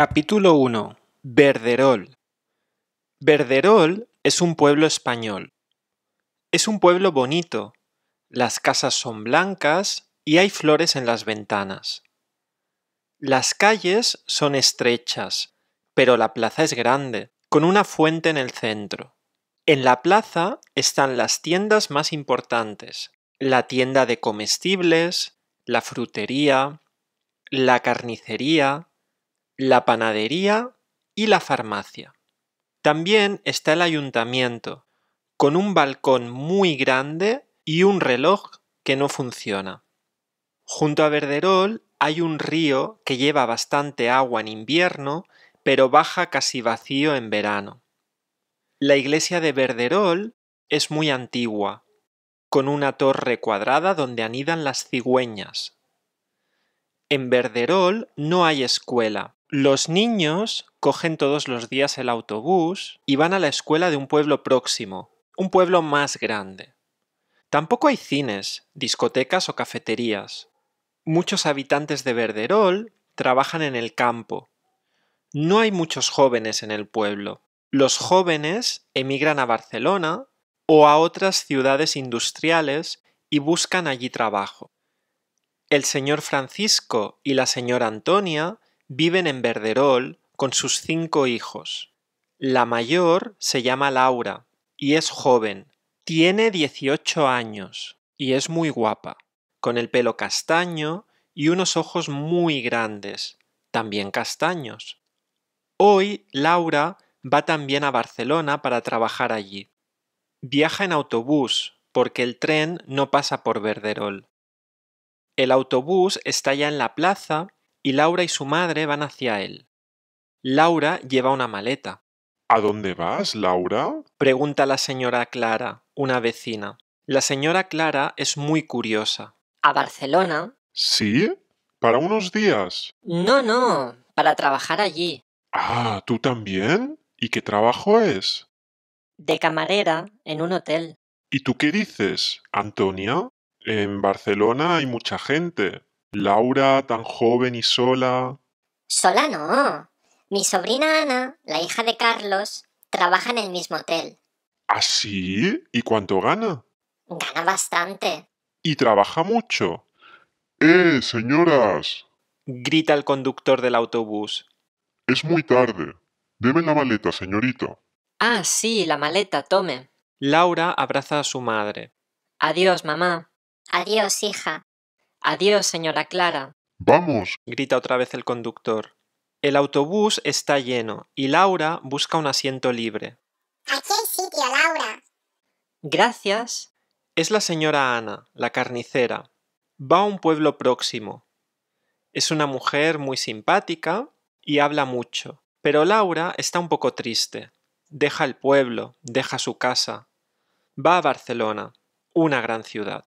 Capítulo 1. Verderol. Verderol es un pueblo español. Es un pueblo bonito. Las casas son blancas y hay flores en las ventanas. Las calles son estrechas, pero la plaza es grande, con una fuente en el centro. En la plaza están las tiendas más importantes, la tienda de comestibles, la frutería, la carnicería, la panadería y la farmacia. También está el ayuntamiento, con un balcón muy grande y un reloj que no funciona. Junto a Verderol hay un río que lleva bastante agua en invierno, pero baja casi vacío en verano. La iglesia de Verderol es muy antigua, con una torre cuadrada donde anidan las cigüeñas. En Verderol no hay escuela, los niños cogen todos los días el autobús y van a la escuela de un pueblo próximo, un pueblo más grande. Tampoco hay cines, discotecas o cafeterías. Muchos habitantes de Verderol trabajan en el campo. No hay muchos jóvenes en el pueblo. Los jóvenes emigran a Barcelona o a otras ciudades industriales y buscan allí trabajo. El señor Francisco y la señora Antonia Viven en Verderol con sus cinco hijos. La mayor se llama Laura y es joven. Tiene 18 años y es muy guapa, con el pelo castaño y unos ojos muy grandes, también castaños. Hoy Laura va también a Barcelona para trabajar allí. Viaja en autobús porque el tren no pasa por Verderol. El autobús está ya en la plaza y Laura y su madre van hacia él. Laura lleva una maleta. ¿A dónde vas, Laura? pregunta la señora Clara, una vecina. La señora Clara es muy curiosa. ¿A Barcelona? ¿Sí? ¿Para unos días? No, no, para trabajar allí. Ah, ¿tú también? ¿Y qué trabajo es? De camarera, en un hotel. ¿Y tú qué dices, Antonia? En Barcelona hay mucha gente. Laura, tan joven y sola. Sola no. Mi sobrina Ana, la hija de Carlos, trabaja en el mismo hotel. ¿Ah, sí? ¿Y cuánto gana? Gana bastante. ¿Y trabaja mucho? ¡Eh, señoras! grita el conductor del autobús. Es muy tarde. Deme la maleta, señorita. Ah, sí, la maleta, tome. Laura abraza a su madre. Adiós, mamá. Adiós, hija. Adiós, señora Clara. Vamos. grita otra vez el conductor. El autobús está lleno y Laura busca un asiento libre. Aquí hay sitio, Laura. Gracias. Es la señora Ana, la carnicera. Va a un pueblo próximo. Es una mujer muy simpática y habla mucho, pero Laura está un poco triste. Deja el pueblo, deja su casa. Va a Barcelona, una gran ciudad.